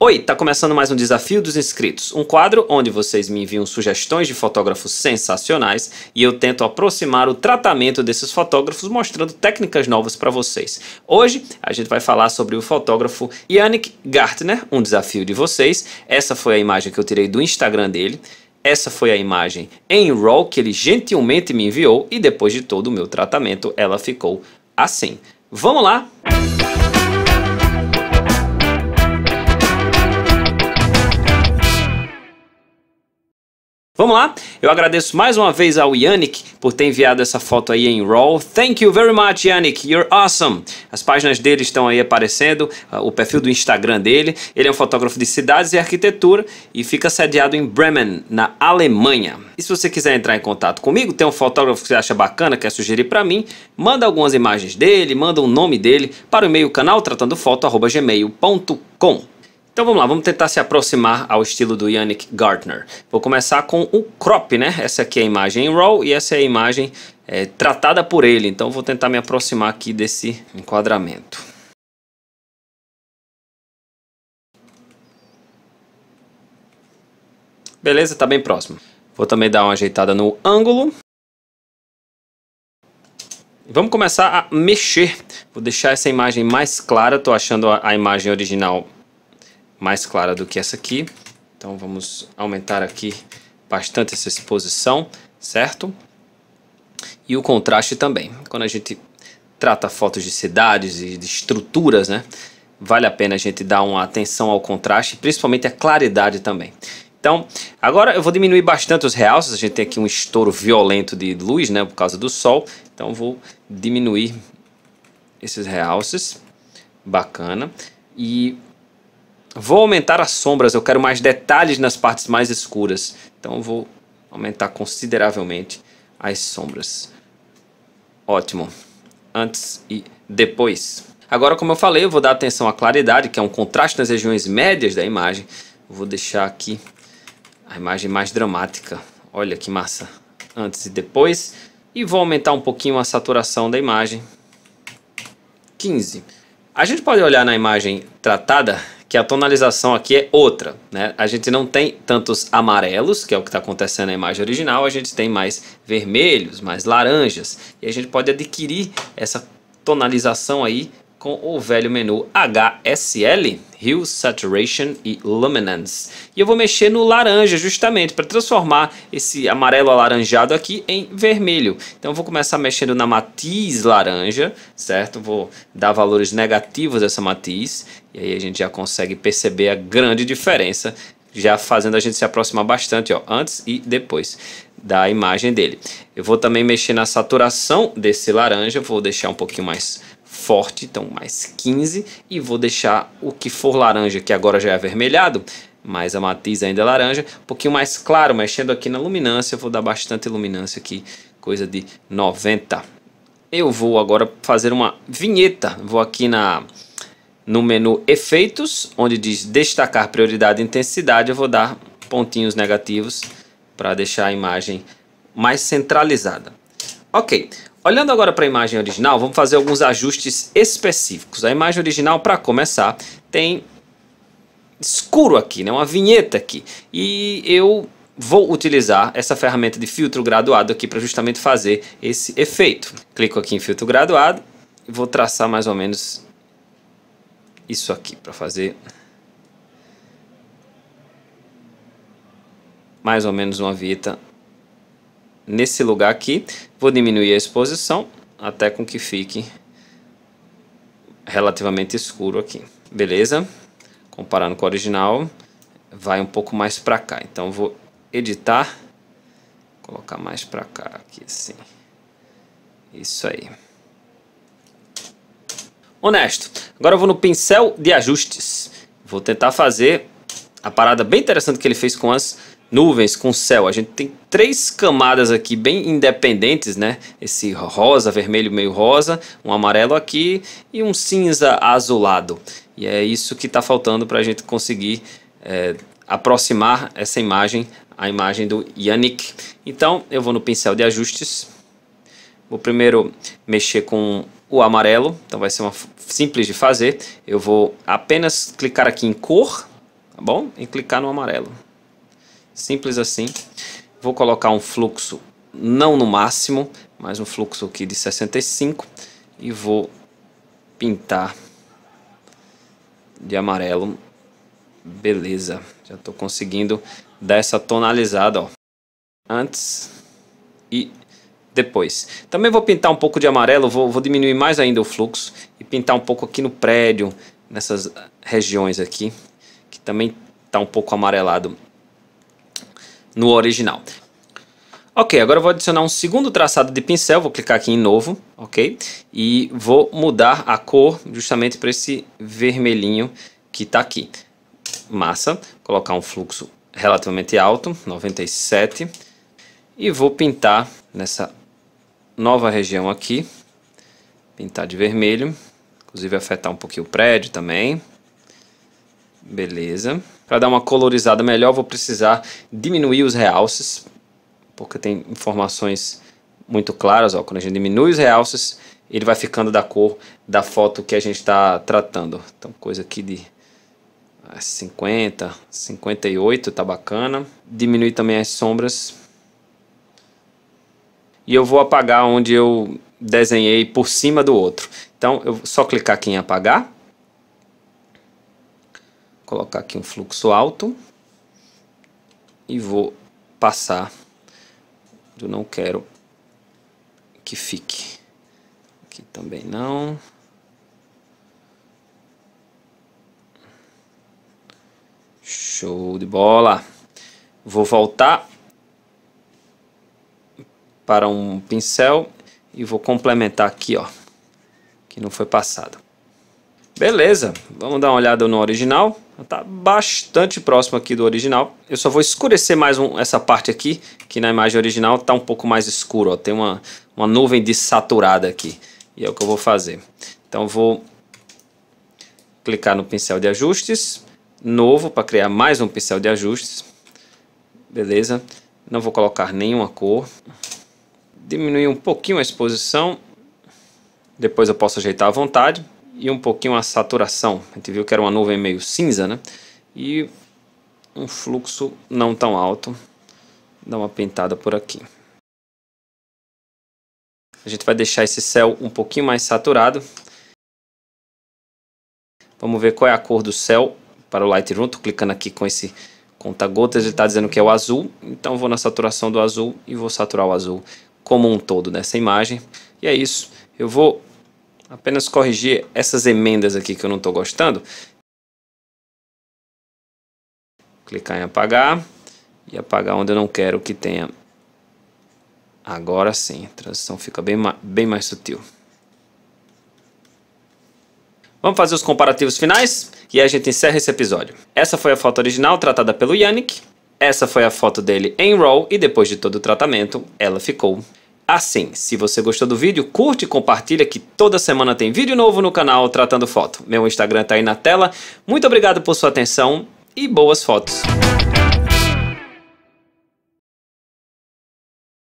Oi, tá começando mais um Desafio dos Inscritos, um quadro onde vocês me enviam sugestões de fotógrafos sensacionais e eu tento aproximar o tratamento desses fotógrafos mostrando técnicas novas para vocês. Hoje a gente vai falar sobre o fotógrafo Yannick Gartner, um desafio de vocês. Essa foi a imagem que eu tirei do Instagram dele. Essa foi a imagem em RAW que ele gentilmente me enviou e depois de todo o meu tratamento ela ficou assim. Vamos lá! Música Vamos lá? Eu agradeço mais uma vez ao Yannick por ter enviado essa foto aí em RAW. Thank you very much, Yannick. You're awesome. As páginas dele estão aí aparecendo, ah, o perfil do Instagram dele. Ele é um fotógrafo de cidades e arquitetura e fica sediado em Bremen, na Alemanha. E se você quiser entrar em contato comigo, tem um fotógrafo que você acha bacana, quer sugerir para mim, manda algumas imagens dele, manda o um nome dele para o e-mail canaltratandofoto.gmail.com. Então vamos lá, vamos tentar se aproximar ao estilo do Yannick Gartner. Vou começar com o crop, né? Essa aqui é a imagem em RAW e essa é a imagem é, tratada por ele. Então vou tentar me aproximar aqui desse enquadramento. Beleza, tá bem próximo. Vou também dar uma ajeitada no ângulo. Vamos começar a mexer. Vou deixar essa imagem mais clara. Estou achando a, a imagem original mais clara do que essa aqui. Então vamos aumentar aqui bastante essa exposição, certo? E o contraste também. Quando a gente trata fotos de cidades e de estruturas, né? Vale a pena a gente dar uma atenção ao contraste, principalmente à claridade também. Então, agora eu vou diminuir bastante os realces, a gente tem aqui um estouro violento de luz, né, por causa do sol. Então vou diminuir esses realces. Bacana. E Vou aumentar as sombras, eu quero mais detalhes nas partes mais escuras. Então vou aumentar consideravelmente as sombras. Ótimo. Antes e depois. Agora, como eu falei, eu vou dar atenção à claridade, que é um contraste nas regiões médias da imagem. Vou deixar aqui a imagem mais dramática. Olha que massa. Antes e depois. E vou aumentar um pouquinho a saturação da imagem. 15. A gente pode olhar na imagem tratada que a tonalização aqui é outra, né? A gente não tem tantos amarelos, que é o que está acontecendo na imagem original, a gente tem mais vermelhos, mais laranjas, e a gente pode adquirir essa tonalização aí com o velho menu HSL, Hue Saturation e Luminance. E eu vou mexer no laranja justamente para transformar esse amarelo alaranjado aqui em vermelho. Então vou começar mexendo na matiz laranja, certo? Vou dar valores negativos essa matiz e aí a gente já consegue perceber a grande diferença já fazendo a gente se aproximar bastante, ó, antes e depois da imagem dele. Eu vou também mexer na saturação desse laranja, vou deixar um pouquinho mais forte, então mais 15. E vou deixar o que for laranja, que agora já é avermelhado, mas a matiz ainda é laranja, um pouquinho mais claro, mexendo aqui na luminância, vou dar bastante luminância aqui, coisa de 90. Eu vou agora fazer uma vinheta, vou aqui na no menu efeitos, onde diz destacar prioridade e intensidade, eu vou dar pontinhos negativos para deixar a imagem mais centralizada. Ok, Olhando agora para a imagem original, vamos fazer alguns ajustes específicos. A imagem original, para começar, tem escuro aqui, né? uma vinheta aqui. E eu vou utilizar essa ferramenta de filtro graduado aqui para justamente fazer esse efeito. Clico aqui em filtro graduado e vou traçar mais ou menos isso aqui para fazer mais ou menos uma vinheta nesse lugar aqui. Vou diminuir a exposição até com que fique relativamente escuro aqui. Beleza? Comparando com o original, vai um pouco mais para cá. Então vou editar, colocar mais para cá aqui assim. Isso aí. Honesto. Agora eu vou no pincel de ajustes. Vou tentar fazer a parada bem interessante que ele fez com as nuvens com céu. A gente tem três camadas aqui bem independentes, né? Esse rosa, vermelho meio rosa, um amarelo aqui e um cinza azulado. E é isso que está faltando para a gente conseguir é, aproximar essa imagem à imagem do Yannick. Então eu vou no pincel de ajustes. Vou primeiro mexer com o amarelo, então vai ser uma simples de fazer. Eu vou apenas clicar aqui em cor, tá bom? E clicar no amarelo simples assim. Vou colocar um fluxo não no máximo, mas um fluxo aqui de 65 e vou pintar de amarelo. Beleza, já estou conseguindo dar essa tonalizada, ó. Antes e depois. Também vou pintar um pouco de amarelo, vou, vou diminuir mais ainda o fluxo e pintar um pouco aqui no prédio, nessas regiões aqui, que também está um pouco amarelado no original. Ok, agora eu vou adicionar um segundo traçado de pincel, vou clicar aqui em novo, ok? E vou mudar a cor justamente para esse vermelhinho que está aqui. Massa, colocar um fluxo relativamente alto, 97. E vou pintar nessa nova região aqui, pintar de vermelho, inclusive afetar um pouquinho o prédio também. Beleza. Para dar uma colorizada melhor, vou precisar diminuir os realces, porque tem informações muito claras. Ó, quando a gente diminui os realces, ele vai ficando da cor da foto que a gente está tratando. Então, coisa aqui de 50, é, 58, tá bacana. Diminuir também as sombras. E eu vou apagar onde eu desenhei por cima do outro. Então, eu só clicar aqui em apagar colocar aqui um fluxo alto e vou passar eu não quero que fique aqui também não show de bola vou voltar para um pincel e vou complementar aqui ó que não foi passado beleza vamos dar uma olhada no original Está bastante próximo aqui do original. Eu só vou escurecer mais um, essa parte aqui, que na imagem original está um pouco mais escuro. Ó. Tem uma, uma nuvem desaturada aqui. E é o que eu vou fazer. Então vou clicar no pincel de ajustes. Novo, para criar mais um pincel de ajustes. Beleza. Não vou colocar nenhuma cor. Diminuir um pouquinho a exposição. Depois eu posso ajeitar à vontade e um pouquinho a saturação. A gente viu que era uma nuvem meio cinza, né? E um fluxo não tão alto. Dá uma pintada por aqui. A gente vai deixar esse céu um pouquinho mais saturado. Vamos ver qual é a cor do céu para o Lightroom. tô clicando aqui com esse conta-gotas, ele está dizendo que é o azul. Então vou na saturação do azul e vou saturar o azul como um todo nessa imagem. E é isso. Eu vou apenas corrigir essas emendas aqui que eu não estou gostando. Clicar em apagar e apagar onde eu não quero que tenha. Agora sim, a transição fica bem, bem mais sutil. Vamos fazer os comparativos finais e aí a gente encerra esse episódio. Essa foi a foto original tratada pelo Yannick. Essa foi a foto dele em RAW e depois de todo o tratamento, ela ficou assim. Se você gostou do vídeo, curte e compartilha que toda semana tem vídeo novo no canal Tratando Foto. Meu Instagram tá aí na tela. Muito obrigado por sua atenção e boas fotos.